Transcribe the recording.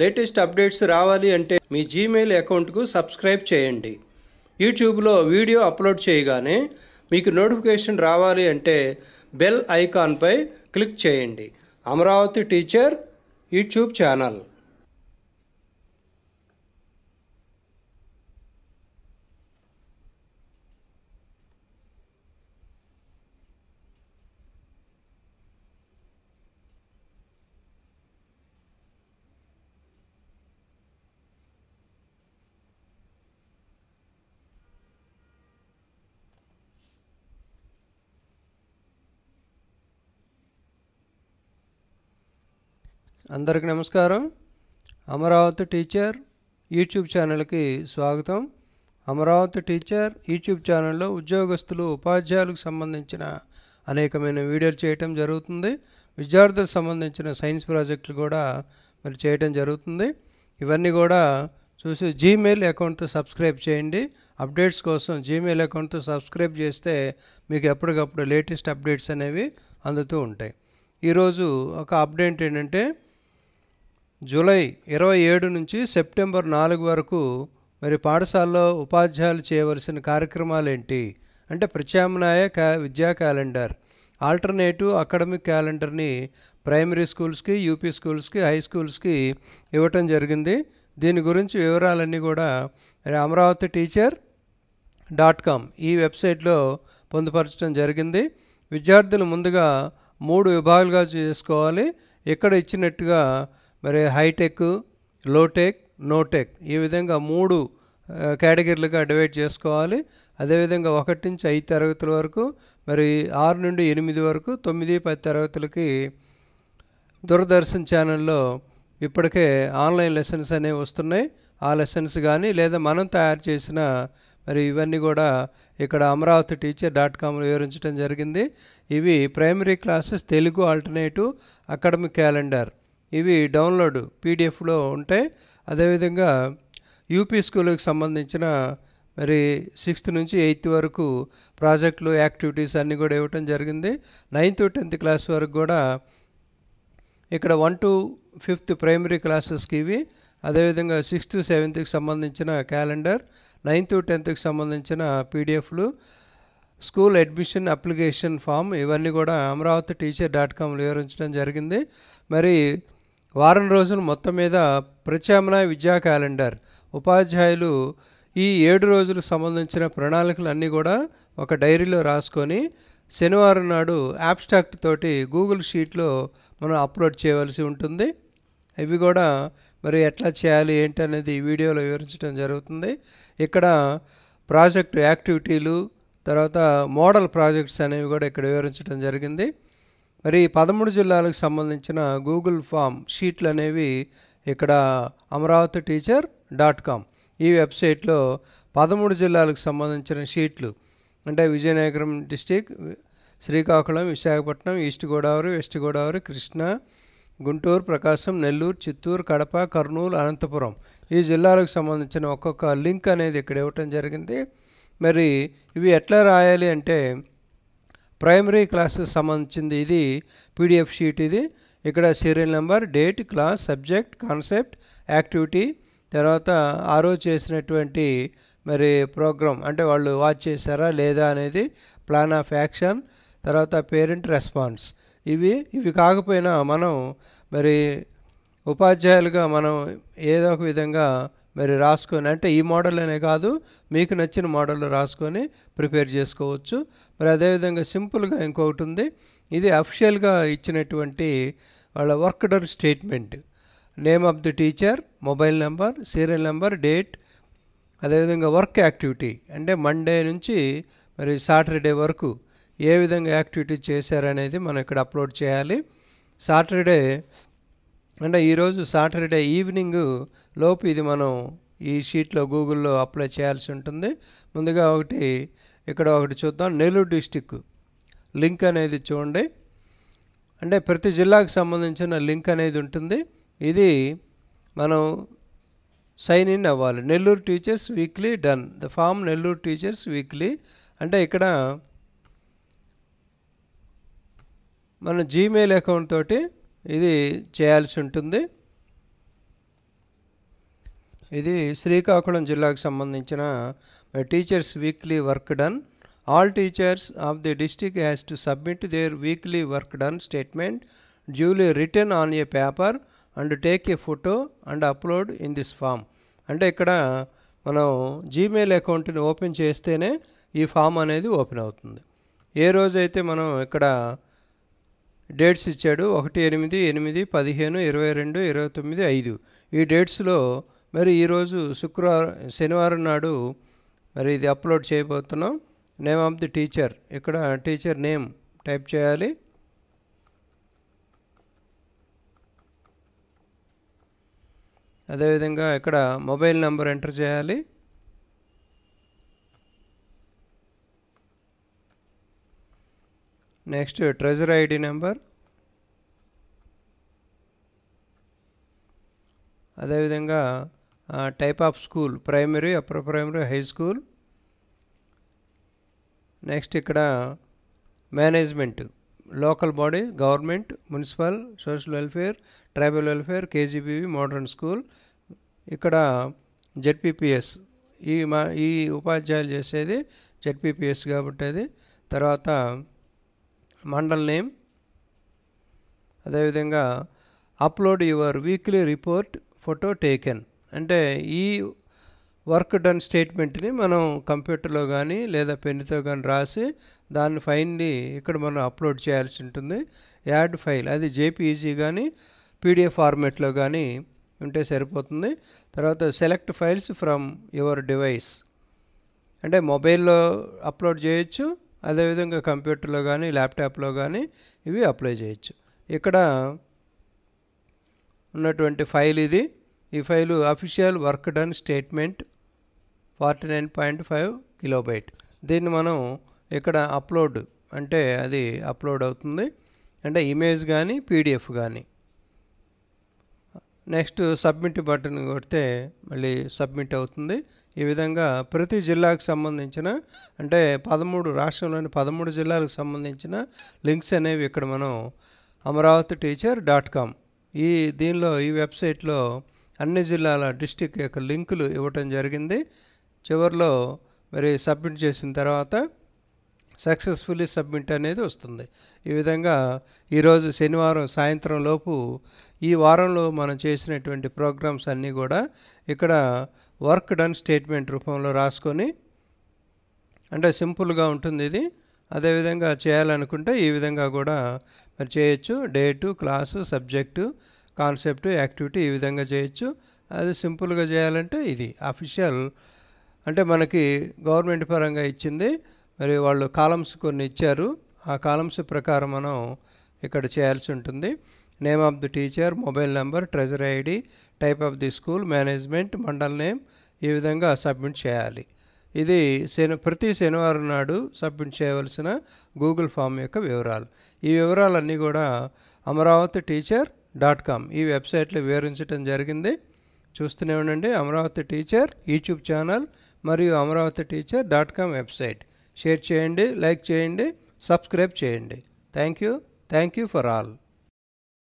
latest updates రావాలి అంటే మీ Gmail అకౌంట్కు సబ్స్క్రైబ్ చేయండి యూట్యూబ్లో వీడియో అప్లోడ్ చేయగానే మీకు నోటిఫికేషన్ రావాలి అంటే బెల్ ఐకాన్పై క్లిక్ చేయండి అమరావతి టీచర్ యూట్యూబ్ ఛానల్ అందరికీ నమస్కారం అమరావతి టీచర్ యూట్యూబ్ ఛానల్కి స్వాగతం అమరావతి టీచర్ యూట్యూబ్ ఛానల్లో ఉద్యోగస్తులు ఉపాధ్యాయులకు సంబంధించిన అనేకమైన వీడియోలు చేయటం జరుగుతుంది విద్యార్థులకు సంబంధించిన సైన్స్ ప్రాజెక్టులు కూడా మరి చేయటం జరుగుతుంది ఇవన్నీ కూడా చూసి జీమెయిల్ అకౌంట్తో సబ్స్క్రైబ్ చేయండి అప్డేట్స్ కోసం జీమెయిల్ అకౌంట్తో సబ్స్క్రైబ్ చేస్తే మీకు ఎప్పటికప్పుడు లేటెస్ట్ అప్డేట్స్ అనేవి అందుతూ ఉంటాయి ఈరోజు ఒక అప్డేట్ ఏంటంటే జూలై ఇరవై ఏడు నుంచి సెప్టెంబర్ నాలుగు వరకు మరి పాఠశాలలో ఉపాధ్యాయులు చేయవలసిన కార్యక్రమాలు ఏంటి అంటే ప్రత్యామ్నాయ క్యా విద్యా క్యాలెండర్ ఆల్టర్నేటివ్ అకాడమిక్ క్యాలెండర్ని ప్రైమరీ స్కూల్స్కి యూపీ స్కూల్స్కి హై స్కూల్స్కి ఇవ్వటం జరిగింది దీని గురించి వివరాలన్నీ కూడా మరి అమరావతి టీచర్ డాట్ కామ్ ఈ వెబ్సైట్లో పొందుపరచడం జరిగింది విద్యార్థులు ముందుగా మూడు విభాగాలుగా చేసుకోవాలి ఇక్కడ ఇచ్చినట్టుగా మరి హైటెక్ లోటెక్ నోటెక్ ఈ విధంగా మూడు కేటగిరీలుగా డివైడ్ చేసుకోవాలి అదేవిధంగా ఒకటి నుంచి ఐదు తరగతుల వరకు మరి ఆరు నుండి ఎనిమిది వరకు తొమ్మిది పది తరగతులకి దూరదర్శన్ ఛానల్లో ఇప్పటికే ఆన్లైన్ లెసన్స్ అనేవి వస్తున్నాయి ఆ లెసన్స్ కానీ లేదా మనం తయారు చేసిన మరి ఇవన్నీ కూడా ఇక్కడ అమరావతి టీచర్ డాట్ కామ్లో వివరించడం జరిగింది ఇవి primary classes Telugu alternative academic calendar ఇవి డౌన్లోడ్ పీడిఎఫ్లో ఉంటాయి అదేవిధంగా యూపీ స్కూల్కి సంబంధించిన మరి సిక్స్త్ నుంచి ఎయిత్ వరకు ప్రాజెక్టులు యాక్టివిటీస్ అన్నీ కూడా ఇవ్వటం జరిగింది నైన్త్ టెన్త్ క్లాస్ వరకు కూడా ఇక్కడ వన్ టు ఫిఫ్త్ ప్రైమరీ క్లాసెస్కి ఇవి అదేవిధంగా సిక్స్త్ సెవెంత్కి సంబంధించిన క్యాలెండర్ నైన్త్ టెన్త్కి సంబంధించిన పీడిఎఫ్లు స్కూల్ అడ్మిషన్ అప్లికేషన్ ఫామ్ ఇవన్నీ కూడా అమరావతి టీచర్ డాట్ కామ్లో వివరించడం జరిగింది మరి వారం రోజులు మొత్తం మీద ప్రత్యామ్నాయ విద్యా క్యాలెండర్ ఉపాధ్యాయులు ఈ ఏడు రోజులు సంబంధించిన ప్రణాళికలు అన్నీ కూడా ఒక డైరీలో రాసుకొని శనివారం నాడు యాబ్స్ట్రాక్ట్ తోటి గూగుల్ షీట్లో మనం అప్లోడ్ చేయవలసి ఉంటుంది ఇవి కూడా మరి ఎట్లా చేయాలి ఏంటి అనేది వీడియోలో వివరించడం జరుగుతుంది ఇక్కడ ప్రాజెక్టు యాక్టివిటీలు తర్వాత మోడల్ ప్రాజెక్ట్స్ అనేవి కూడా ఇక్కడ వివరించడం జరిగింది మరి పదమూడు జిల్లాలకు సంబంధించిన గూగుల్ ఫామ్ షీట్లు అనేవి ఇక్కడ అమరావతి టీచర్ డాట్ కామ్ ఈ వెబ్సైట్లో పదమూడు జిల్లాలకు సంబంధించిన షీట్లు అంటే Vizianagaram district Srikakulam Visakhapatnam east Godavari west Godavari Krishna Guntur Prakasam Nellore Chittoor Kadapa Kurnool Anantapur ఈ జిల్లాలకు సంబంధించిన ఒక్కొక్క లింక్ అనేది ఇక్కడ ఇవ్వటం జరిగింది మరి ఇవి ఎట్లా రాయాలి అంటే ప్రైమరీ క్లాసెస్ సంబంధించింది ఇది పీడిఎఫ్ షీట్ ఇది ఇక్కడ serial number date class subject concept activity తర్వాత ఆరో చేసినటువంటి మరి ప్రోగ్రామ్ అంటే వాళ్ళు వాచ్ చేశారా లేదా అనేది ప్లాన్ ఆఫ్ యాక్షన్ తర్వాత పేరెంట్ రెస్పాన్స్ ఇవి ఇవి కాకపోయినా మనం మరి ఉపాధ్యాయులుగా మనం ఏదో ఒక విధంగా మరి రాసుకొని అంటే ఈ మోడల్ అనే కాదు మీకు నచ్చిన మోడల్ రాసుకొని ప్రిపేర్ చేసుకోవచ్చు మరి అదేవిధంగా సింపుల్గా ఇంకొకటి ఉంది ఇది అఫిషియల్గా ఇచ్చినటువంటి వాళ్ళ work done statement name of the teacher mobile number serial number date అదేవిధంగా వర్క్ యాక్టివిటీ అంటే మండే నుంచి మరి సాటర్డే వరకు ఏ విధంగా యాక్టివిటీ చేశారనేది మనం ఇక్కడ అప్లోడ్ చేయాలి సాటర్డే అంటే ఈరోజు సాటర్డే ఈవినింగ్ లోపు ఇది మనం ఈ షీట్లో గూగుల్లో అప్లై చేయాల్సి ఉంటుంది ముందుగా ఒకటి ఇక్కడ ఒకటి చూద్దాం నెల్లూరు డిస్టిక్ లింక్ అనేది చూడండి అంటే ప్రతి జిల్లాకు సంబంధించిన లింక్ అనేది ఉంటుంది ఇది మనం సైన్ ఇన్ అవ్వాలి Nellore teachers weekly done the form Nellore teachers weekly అంటే ఇక్కడ మన జీమెయిల్ అకౌంట్ తోటి ఇది చేయాల్సి ఉంటుంది ఇది శ్రీకాకుళం జిల్లాకు సంబంధించిన teachers weekly work done all teachers of the district has to submit their weekly work done statement duly written on a paper and take a photo and upload in this form అంటే ఇక్కడ మనం Gmail అకౌంట్ని open చేస్తేనే ఈ form అనేది open అవుతుంది ఏ రోజైతే మనం ఇక్కడ డేట్స్ ఇచ్చాడు ఒకటి ఎనిమిది ఎనిమిది పదిహేను ఇరవై రెండు ఇరవై తొమ్మిది ఐదు ఈ డేట్స్లో మరి ఈరోజు శుక్రవారం శనివారం నాడు మరి ఇది అప్లోడ్ చేయబోతున్నాం నేమ్ ఆఫ్ ది టీచర్ ఇక్కడ టీచర్ నేమ్ టైప్ చేయాలి అదేవిధంగా ఇక్కడ మొబైల్ నెంబర్ ఎంటర్ చేయాలి నెక్స్ట్ ట్రెజర్ ఐడి నెంబర్ అదేవిధంగా type of school primary upper primary high school next ఇక్కడ management local body government municipal social welfare tribal welfare KGBV modern school ఇక్కడ ZPPS ఈ మా ఈ ఉపాధ్యాయులు చేసేది జెడ్పీపీఎస్ కాబట్టి అది తర్వాత మండల్ నేమ్ అదేవిధంగా upload your weekly report photo taken అంటే ఈ వర్క్ డన్ స్టేట్మెంట్ని మనం కంప్యూటర్లో కానీ లేదా పెన్తో కానీ రాసి దాన్ని ఫైల్ని ఇక్కడ మనం అప్లోడ్ చేయాల్సి ఉంటుంది యాడ్ ఫైల్ అది జేపీఈజీ కానీ పీడిఎఫ్ ఫార్మేట్లో కానీ ఉంటే సరిపోతుంది తర్వాత select files from your device అంటే మొబైల్లో అప్లోడ్ చేయొచ్చు అదేవిధంగా కంప్యూటర్లో కానీ ల్యాప్టాప్లో కానీ ఇవి అప్లై చేయొచ్చు ఇక్కడ ఉన్నటువంటి ఫైల్ ఇది ఈ file official work done statement forty nine point five kilobyte దీన్ని మనం ఇక్కడ అప్లోడ్ అంటే అది అప్లోడ్ అవుతుంది అంటే ఇమేజ్ కానీ పీడిఎఫ్ కానీ నెక్స్ట్ సబ్మిట్ బటన్ కొడితే మళ్ళీ సబ్మిట్ అవుతుంది ఈ విధంగా ప్రతి జిల్లాకు సంబంధించిన అంటే పదమూడు రాష్ట్రంలోని పదమూడు జిల్లాలకు సంబంధించిన లింక్స్ అనేవి ఇక్కడ మనం అమరావతి టీచర్ డాట్ కామ్ ఈ దీనిలో ఈ వెబ్సైట్లో అన్ని జిల్లాల డిస్టిక్ యొక్క లింకులు ఇవ్వటం జరిగింది చివరిలో మరి సబ్మిట్ చేసిన తర్వాత సక్సెస్ఫుల్లీ సబ్మిట్ అనేది వస్తుంది ఈ విధంగా ఈరోజు శనివారం సాయంత్రం లోపు ఈ వారంలో మనం చేసినటువంటి ప్రోగ్రామ్స్ అన్నీ కూడా ఇక్కడ వర్క్ డన్ స్టేట్మెంట్ రూపంలో రాసుకొని అంటే సింపుల్గా ఉంటుంది ఇది అదేవిధంగా చేయాలనుకుంటే ఈ విధంగా కూడా మరి చేయొచ్చు date class subject concept activity ఈ విధంగా చేయొచ్చు అది సింపుల్గా చేయాలంటే ఇది అఫీషియల్ అంటే మనకి గవర్నమెంట్ పరంగా ఇచ్చింది మరి వాళ్ళు కాలమ్స్ కొన్ని ఇచ్చారు ఆ కాలమ్స్ ప్రకారం మనం ఇక్కడ చేయాల్సి ఉంటుంది name of the teacher mobile number treasury ID type of the school management mandal name ఈ విధంగా సబ్మిట్ చేయాలి ఇది శని ప్రతి శనివారం నాడు సబ్మిట్ చేయవలసిన గూగుల్ ఫామ్ యొక్క వివరాలు ఈ వివరాలన్నీ కూడా అమరావతి టీచర్ డాట్ కామ్ ఈ వెబ్సైట్లో వివరించడం జరిగింది చూస్తూనే ఉండండి అమరావతి టీచర్ యూట్యూబ్ ఛానల్ మరియు Amaravati teacher dot com website share చేయండి లైక్ చేయండి సబ్స్క్రైబ్ చేయండి thank you thank you for all